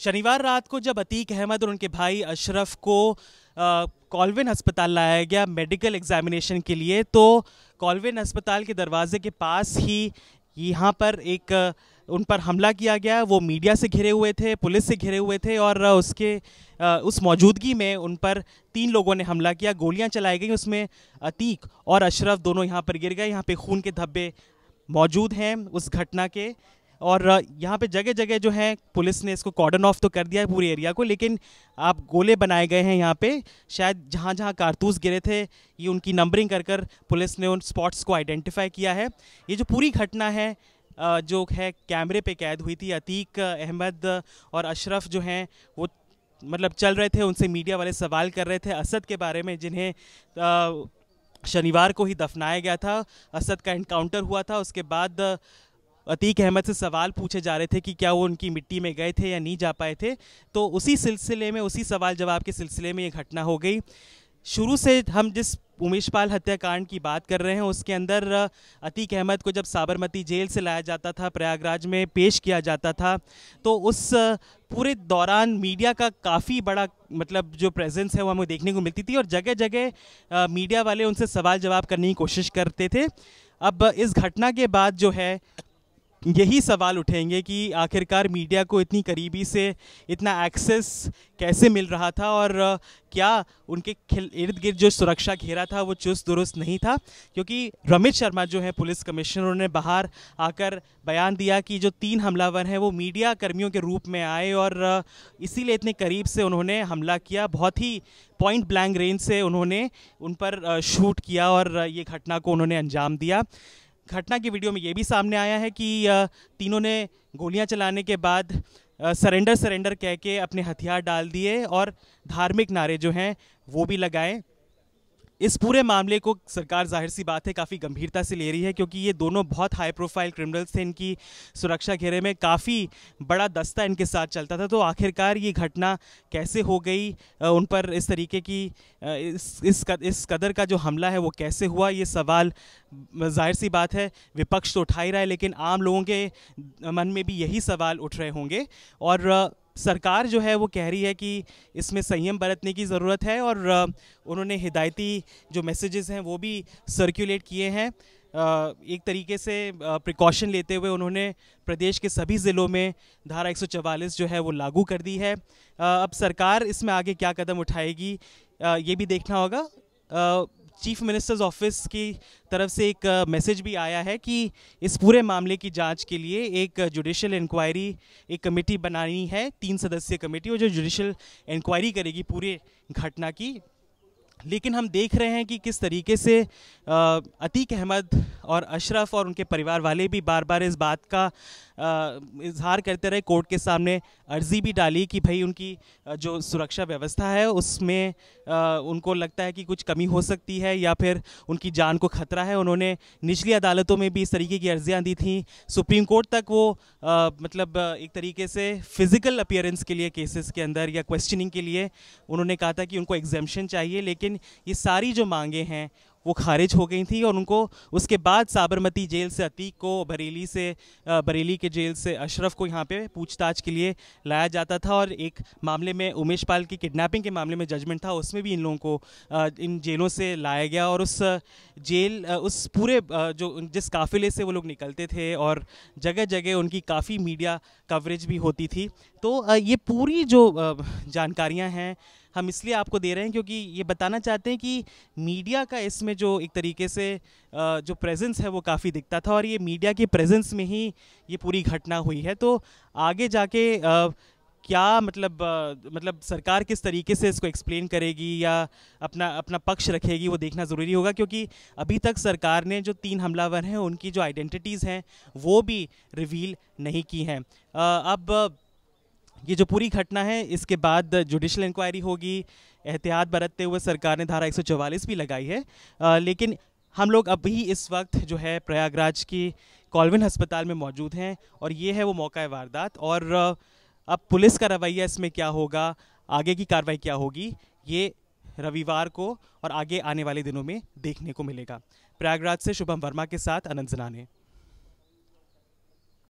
शनिवार रात को जब अतीक अहमद और उनके भाई अशरफ को कॉलविन अस्पताल लाया गया मेडिकल एग्जामिनेशन के लिए तो कॉलविन अस्पताल के दरवाजे के पास ही यहाँ पर एक उन पर हमला किया गया वो मीडिया से घिरे हुए थे पुलिस से घिरे हुए थे और उसके उस मौजूदगी में उन पर तीन लोगों ने हमला किया गोलियां चलाई गई उसमें अतीक और अशरफ दोनों यहाँ पर गिर गए यहाँ पे खून के धब्बे मौजूद हैं उस घटना के और यहाँ पे जगह जगह जो है पुलिस ने इसको कॉर्डन ऑफ तो कर दिया है पूरे एरिया को लेकिन आप गोले बनाए गए हैं यहाँ पे शायद जहाँ जहाँ कारतूस गिरे थे ये उनकी नंबरिंग कर कर पुलिस ने उन स्पॉट्स को आइडेंटिफाई किया है ये जो पूरी घटना है जो है कैमरे पे कैद हुई थी अतीक अहमद और अशरफ जो हैं वो मतलब चल रहे थे उनसे मीडिया वाले सवाल कर रहे थे असद के बारे में जिन्हें शनिवार को ही दफनाया गया था असद का एनकाउंटर हुआ था उसके बाद अतीक अहमद से सवाल पूछे जा रहे थे कि क्या वो उनकी मिट्टी में गए थे या नहीं जा पाए थे तो उसी सिलसिले में उसी सवाल जवाब के सिलसिले में ये घटना हो गई शुरू से हम जिस उमेश पाल हत्याकांड की बात कर रहे हैं उसके अंदर अतीक अहमद को जब साबरमती जेल से लाया जाता था प्रयागराज में पेश किया जाता था तो उस पूरे दौरान मीडिया का काफ़ी बड़ा मतलब जो प्रेजेंस है वो हमें देखने को मिलती थी और जगह जगह मीडिया वाले उनसे सवाल जवाब करने की कोशिश करते थे अब इस घटना के बाद जो है यही सवाल उठेंगे कि आखिरकार मीडिया को इतनी करीबी से इतना एक्सेस कैसे मिल रहा था और क्या उनके इर्द गिर्द जो सुरक्षा घेरा था वो चुस्त दुरुस्त नहीं था क्योंकि रमित शर्मा जो है पुलिस कमिश्नर उन्होंने बाहर आकर बयान दिया कि जो तीन हमलावर हैं वो मीडिया कर्मियों के रूप में आए और इसीलिए इतने करीब से उन्होंने हमला किया बहुत ही पॉइंट ब्लैंक रेंज से उन्होंने उन पर शूट किया और ये घटना को उन्होंने अंजाम दिया घटना की वीडियो में ये भी सामने आया है कि तीनों ने गोलियां चलाने के बाद सरेंडर सरेंडर कह के अपने हथियार डाल दिए और धार्मिक नारे जो हैं वो भी लगाए इस पूरे मामले को सरकार जाहिर सी बात है काफ़ी गंभीरता से ले रही है क्योंकि ये दोनों बहुत हाई प्रोफाइल क्रिमिनल्स थे इनकी सुरक्षा घेरे में काफ़ी बड़ा दस्ता इनके साथ चलता था तो आखिरकार ये घटना कैसे हो गई उन पर इस तरीके की इस इस, इस कदर का जो हमला है वो कैसे हुआ ये सवाल जाहिर सी बात है विपक्ष तो उठा ही रहा है लेकिन आम लोगों के मन में भी यही सवाल उठ रहे होंगे और सरकार जो है वो कह रही है कि इसमें संयम बरतने की ज़रूरत है और उन्होंने हिदायती जो मैसेजेस हैं वो भी सर्कुलेट किए हैं एक तरीके से प्रिकॉशन लेते हुए उन्होंने प्रदेश के सभी ज़िलों में धारा 144 जो है वो लागू कर दी है अब सरकार इसमें आगे क्या कदम उठाएगी ये भी देखना होगा चीफ मिनिस्टर्स ऑफिस की तरफ से एक मैसेज भी आया है कि इस पूरे मामले की जांच के लिए एक जुडिशियल इंक्वायरी एक कमेटी बनानी है तीन सदस्यीय कमेटी और जो जुडिशियल इंक्वायरी करेगी पूरे घटना की लेकिन हम देख रहे हैं कि किस तरीके से अतीक अहमद और अशरफ और उनके परिवार वाले भी बार बार इस बात का इजहार करते रहे कोर्ट के सामने अर्जी भी डाली कि भाई उनकी जो सुरक्षा व्यवस्था है उसमें उनको लगता है कि कुछ कमी हो सकती है या फिर उनकी जान को खतरा है उन्होंने निचली अदालतों में भी इस तरीके की अर्जियाँ दी थी सुप्रीम कोर्ट तक वो आ, मतलब एक तरीके से फिज़िकल अपियरेंस के लिए केसेस के अंदर या क्वेश्चनिंग के लिए उन्होंने कहा था कि उनको एग्जेम्पन चाहिए लेकिन ये सारी जो मांगे हैं वो खारिज हो गई थी और उनको उसके बाद साबरमती जेल से अतीक को बरेली से बरेली के जेल से अशरफ को यहाँ पे पूछताछ के लिए लाया जाता था और एक मामले में उमेश पाल की किडनैपिंग के मामले में जजमेंट था उसमें भी इन लोगों को इन जेलों से लाया गया और उस जेल उस पूरे जो जिस काफ़िले से वो लोग निकलते थे और जगह जगह उनकी काफ़ी मीडिया कवरेज भी होती थी तो ये पूरी जो जानकारियां हैं हम इसलिए आपको दे रहे हैं क्योंकि ये बताना चाहते हैं कि मीडिया का इसमें जो एक तरीके से जो प्रेजेंस है वो काफ़ी दिखता था और ये मीडिया के प्रेजेंस में ही ये पूरी घटना हुई है तो आगे जाके क्या मतलब मतलब सरकार किस तरीके से इसको एक्सप्लेन करेगी या अपना अपना पक्ष रखेगी वो देखना ज़रूरी होगा क्योंकि अभी तक सरकार ने जो तीन हमलावर हैं उनकी जो आइडेंटिटीज़ हैं वो भी रिवील नहीं की हैं अब ये जो पूरी घटना है इसके बाद जुडिशल इंक्वायरी होगी एहतियात बरतते हुए सरकार ने धारा 144 भी लगाई है आ, लेकिन हम लोग अभी इस वक्त जो है प्रयागराज की कॉलविन अस्पताल में मौजूद हैं और ये है वो मौका वारदात और अब पुलिस का रवैया इसमें क्या होगा आगे की कार्रवाई क्या होगी ये रविवार को और आगे आने वाले दिनों में देखने को मिलेगा प्रयागराज से शुभम वर्मा के साथ अनंत जनाने